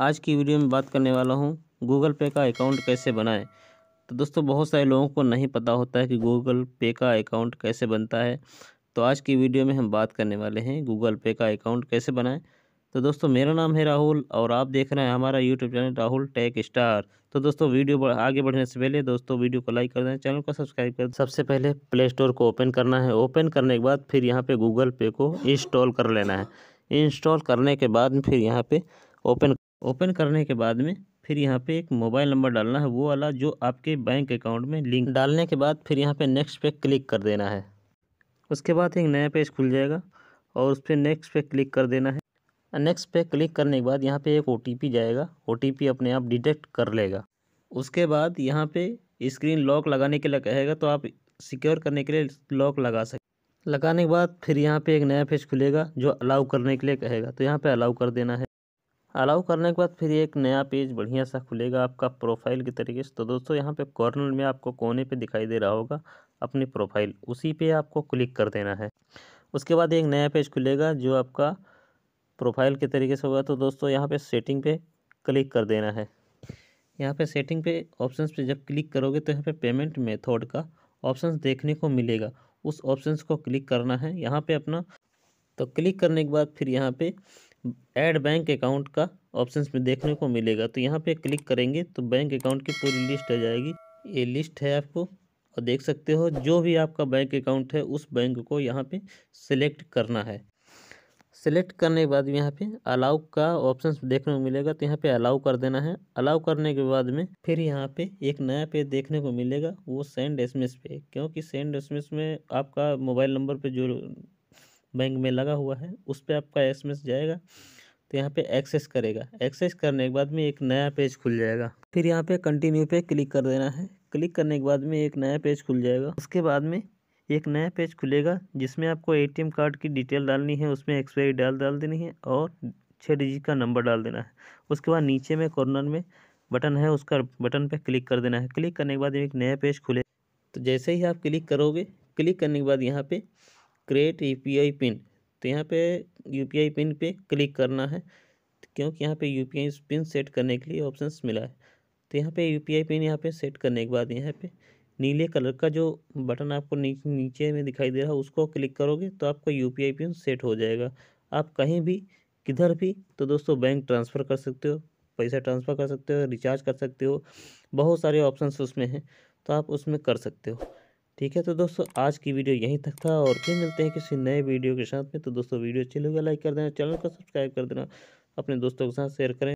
आज की वीडियो में बात करने वाला हूँ गूगल पे का अकाउंट कैसे बनाएं तो दोस्तों बहुत सारे लोगों को नहीं पता होता है कि गूगल पे का अकाउंट कैसे बनता है तो आज की वीडियो में हम बात करने वाले हैं गूगल पे का अकाउंट कैसे बनाएं तो दोस्तों मेरा नाम है राहुल और आप देख रहे हैं हमारा YouTube channel Rahul tech star तो दोस्तों वीडियो आगे बढ़ने से पहले दोस्तों वीडियो को लाइक कर दें चैनल को सब्सक्राइब कर सबसे पहले प्ले स्टोर को ओपन करना है ओपन करने के बाद फिर यहाँ पर गूगल पे को इंस्टॉल कर लेना है इंस्टॉल करने के बाद फिर यहाँ पे ओपन ओपन करने के बाद में फिर यहाँ पे एक मोबाइल नंबर डालना है वो वाला जो आपके बैंक अकाउंट में लिंक डालने के बाद फिर यहाँ पे नेक्स्ट पे क्लिक कर देना है उसके बाद एक नया पेज खुल जाएगा और उस पर नेक्स्ट पे क्लिक कर देना है नेक्स्ट पे क्लिक करने के बाद यहाँ पे एक ओ जाएगा ओ अपने आप डिटेक्ट कर लेगा उसके बाद यहाँ पर स्क्रीन लॉक लगाने के लिए कहेगा तो आप सिक्योर करने के लिए लॉक लगा सकते लगाने के बाद फिर यहाँ पे एक नया पेज खुलेगा जो अलाउ करने के लिए कहेगा तो यहाँ पे अलाउ कर देना है अलाउ करने के बाद फिर एक नया पेज बढ़िया सा खुलेगा आपका प्रोफाइल के तरीके से तो दोस्तों यहाँ पे कॉर्नर में आपको कोने पे दिखाई दे रहा होगा अपनी प्रोफाइल उसी पे आपको क्लिक कर देना है उसके बाद एक नया पेज खुलेगा जो आपका प्रोफाइल के तरीके से होगा तो दोस्तों यहाँ पे सेटिंग पे क्लिक कर देना है यहाँ पर सेटिंग पे ऑप्शन पर जब क्लिक करोगे तो यहाँ पे पेमेंट मेथोड का ऑप्शन देखने को मिलेगा उस ऑप्शन को क्लिक करना है यहाँ पर अपना तो क्लिक करने के बाद फिर यहाँ पर ऐड बैंक अकाउंट का ऑप्शन में देखने को मिलेगा तो यहाँ पे क्लिक करेंगे तो बैंक अकाउंट की पूरी लिस्ट आ जाएगी ये लिस्ट है आपको और देख सकते हो जो भी आपका बैंक अकाउंट है उस बैंक को यहाँ पे सिलेक्ट करना है सेलेक्ट करने के बाद यहाँ पे अलाउ का ऑप्शन देखने को मिलेगा तो यहाँ पे अलाउ कर देना है अलाउ करने के बाद में फिर यहाँ पे एक नया पेज देखने को मिलेगा वो सेंड एसएमएस पे क्योंकि सेंड एसएमएस में आपका मोबाइल नंबर पे जो बैंक में लगा हुआ है उस पर आपका एस एम एस जाएगा तो यहाँ पे एक्सेस करेगा एक्सेस करने के बाद में एक नया पेज खुल जाएगा फिर यहाँ पे कंटिन्यू पे क्लिक कर देना है क्लिक करने के बाद में एक नया पेज खुल जाएगा उसके बाद में एक नया पेज खुलेगा जिसमें आपको एटीएम कार्ड की डिटेल डालनी है उसमें एक्सपायरी डाल डाल देनी है और छः डिजिट का नंबर डाल देना है उसके बाद नीचे में कॉर्नर में बटन है उसका बटन पर क्लिक कर देना है क्लिक करने के बाद एक नया पेज खुले तो जैसे ही आप क्लिक करोगे क्लिक करने के बाद यहाँ पर क्रिएट यूपीआई पिन तो यहाँ पे यूपीआई पिन पे क्लिक करना है क्योंकि यहाँ पे यूपीआई पिन सेट करने के लिए ऑप्शन मिला है तो यहाँ पे यूपीआई पिन यहाँ पे सेट करने के बाद यहाँ पे नीले कलर का जो बटन आपको नीचे में दिखाई दे रहा है उसको क्लिक करोगे तो आपका आई पिन सेट हो जाएगा आप कहीं भी किधर भी तो दोस्तों बैंक ट्रांसफ़र कर सकते हो पैसा ट्रांसफ़र कर सकते हो रिचार्ज कर सकते हो बहुत सारे ऑप्शंस उसमें हैं तो आप उसमें कर सकते हो ठीक है तो दोस्तों आज की वीडियो यहीं तक था और फिर मिलते हैं किसी नए वीडियो के साथ में तो दोस्तों वीडियो अच्छी लगे लाइक कर देना चैनल को सब्सक्राइब कर देना अपने दोस्तों के साथ शेयर करें